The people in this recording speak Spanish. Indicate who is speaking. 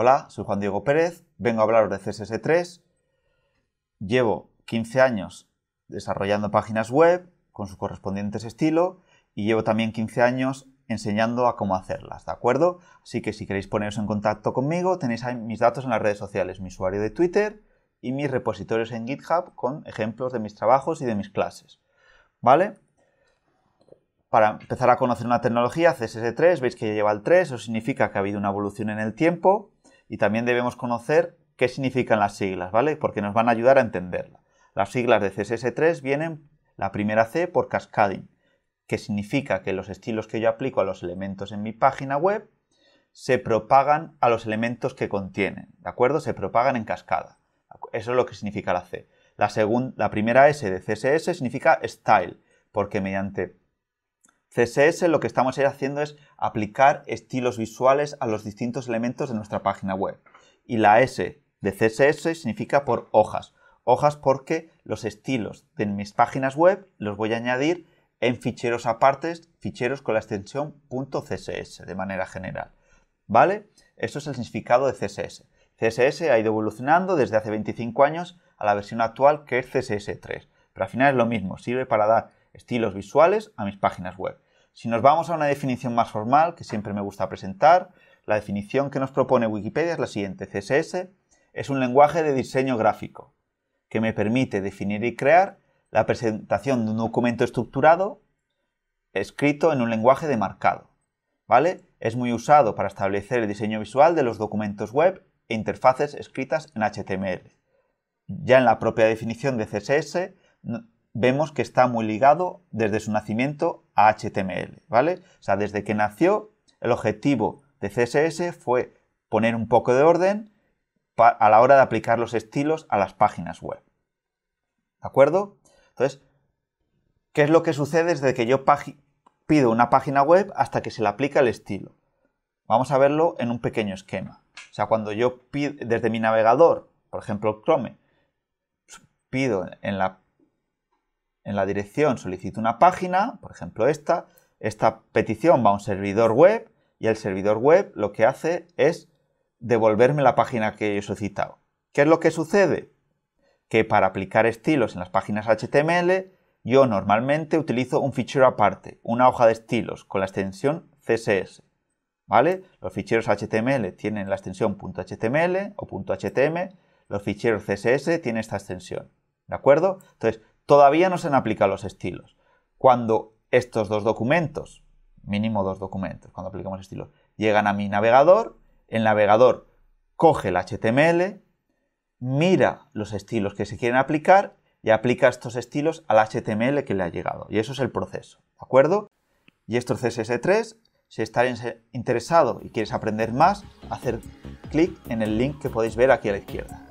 Speaker 1: Hola, soy Juan Diego Pérez, vengo a hablaros de CSS3. Llevo 15 años desarrollando páginas web con sus correspondientes estilo y llevo también 15 años enseñando a cómo hacerlas, ¿de acuerdo? Así que si queréis poneros en contacto conmigo, tenéis mis datos en las redes sociales, mi usuario de Twitter y mis repositorios en GitHub con ejemplos de mis trabajos y de mis clases, ¿vale? Para empezar a conocer una tecnología, CSS3, veis que ya lleva el 3, eso significa que ha habido una evolución en el tiempo, y también debemos conocer qué significan las siglas, ¿vale? Porque nos van a ayudar a entenderla. Las siglas de CSS3 vienen, la primera C, por cascading, que significa que los estilos que yo aplico a los elementos en mi página web se propagan a los elementos que contienen, ¿de acuerdo? Se propagan en cascada. Eso es lo que significa la C. La, la primera S de CSS significa style, porque mediante CSS lo que estamos haciendo es aplicar estilos visuales a los distintos elementos de nuestra página web. Y la S de CSS significa por hojas. Hojas porque los estilos de mis páginas web los voy a añadir en ficheros apartes, ficheros con la extensión .css de manera general. ¿Vale? Esto es el significado de CSS. CSS ha ido evolucionando desde hace 25 años a la versión actual que es CSS3. Pero al final es lo mismo, sirve para dar estilos visuales a mis páginas web. Si nos vamos a una definición más formal, que siempre me gusta presentar, la definición que nos propone Wikipedia es la siguiente. CSS es un lenguaje de diseño gráfico que me permite definir y crear la presentación de un documento estructurado escrito en un lenguaje de ¿Vale? Es muy usado para establecer el diseño visual de los documentos web e interfaces escritas en HTML. Ya en la propia definición de CSS vemos que está muy ligado desde su nacimiento a HTML, ¿vale? O sea, desde que nació, el objetivo de CSS fue poner un poco de orden a la hora de aplicar los estilos a las páginas web. ¿De acuerdo? Entonces, ¿qué es lo que sucede desde que yo pido una página web hasta que se le aplica el estilo? Vamos a verlo en un pequeño esquema. O sea, cuando yo pido desde mi navegador, por ejemplo Chrome, pido en la en la dirección solicito una página, por ejemplo esta, esta petición va a un servidor web y el servidor web lo que hace es devolverme la página que he solicitado. ¿Qué es lo que sucede? Que para aplicar estilos en las páginas HTML yo normalmente utilizo un fichero aparte, una hoja de estilos con la extensión CSS. ¿Vale? Los ficheros HTML tienen la extensión .html o .htm, los ficheros CSS tienen esta extensión. ¿De acuerdo? Entonces, todavía no se han aplicado los estilos. Cuando estos dos documentos, mínimo dos documentos, cuando aplicamos estilos, llegan a mi navegador, el navegador coge el HTML, mira los estilos que se quieren aplicar y aplica estos estilos al HTML que le ha llegado. Y eso es el proceso, ¿de acuerdo? Y estos CSS3. Si estás interesado y quieres aprender más, hacer clic en el link que podéis ver aquí a la izquierda.